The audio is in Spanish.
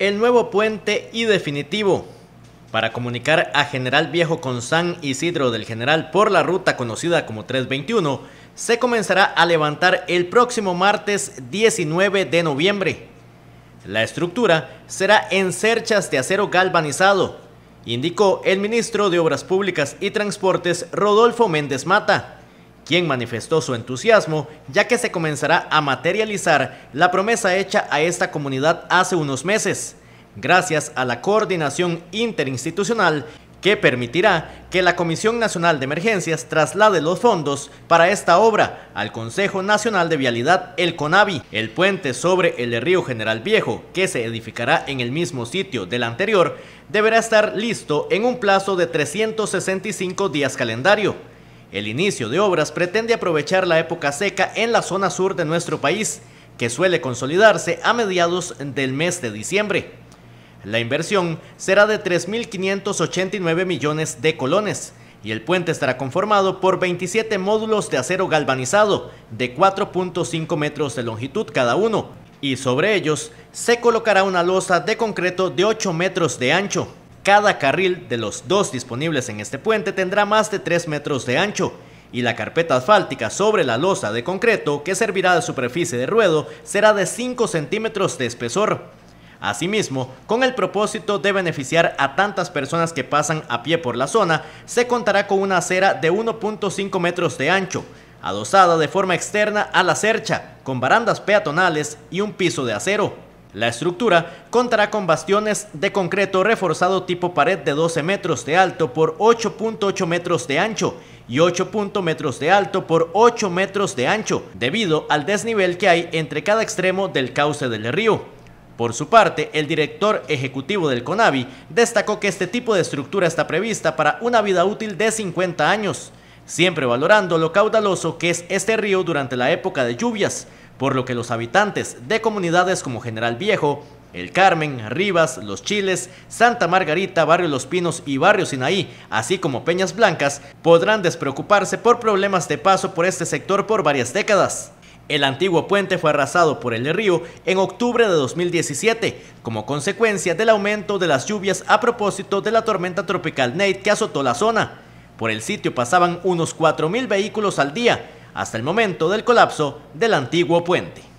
el nuevo puente y definitivo para comunicar a General Viejo con San Isidro del General por la ruta conocida como 321, se comenzará a levantar el próximo martes 19 de noviembre. La estructura será en cerchas de acero galvanizado, indicó el ministro de Obras Públicas y Transportes Rodolfo Méndez Mata quien manifestó su entusiasmo ya que se comenzará a materializar la promesa hecha a esta comunidad hace unos meses, gracias a la coordinación interinstitucional que permitirá que la Comisión Nacional de Emergencias traslade los fondos para esta obra al Consejo Nacional de Vialidad, el CONAVI. El puente sobre el río General Viejo, que se edificará en el mismo sitio del anterior, deberá estar listo en un plazo de 365 días calendario. El inicio de obras pretende aprovechar la época seca en la zona sur de nuestro país, que suele consolidarse a mediados del mes de diciembre. La inversión será de 3.589 millones de colones y el puente estará conformado por 27 módulos de acero galvanizado de 4.5 metros de longitud cada uno y sobre ellos se colocará una losa de concreto de 8 metros de ancho. Cada carril de los dos disponibles en este puente tendrá más de 3 metros de ancho y la carpeta asfáltica sobre la losa de concreto que servirá de superficie de ruedo será de 5 centímetros de espesor. Asimismo, con el propósito de beneficiar a tantas personas que pasan a pie por la zona, se contará con una acera de 1.5 metros de ancho, adosada de forma externa a la cercha, con barandas peatonales y un piso de acero. La estructura contará con bastiones de concreto reforzado tipo pared de 12 metros de alto por 8.8 metros de ancho y 8.0 metros de alto por 8 metros de ancho, debido al desnivel que hay entre cada extremo del cauce del río. Por su parte, el director ejecutivo del CONAVI destacó que este tipo de estructura está prevista para una vida útil de 50 años, siempre valorando lo caudaloso que es este río durante la época de lluvias, por lo que los habitantes de comunidades como General Viejo, el Carmen, Rivas, Los Chiles, Santa Margarita, Barrio Los Pinos y Barrio Sinaí, así como Peñas Blancas, podrán despreocuparse por problemas de paso por este sector por varias décadas. El antiguo puente fue arrasado por el río en octubre de 2017, como consecuencia del aumento de las lluvias a propósito de la tormenta tropical Nate que azotó la zona. Por el sitio pasaban unos 4.000 vehículos al día, hasta el momento del colapso del antiguo puente.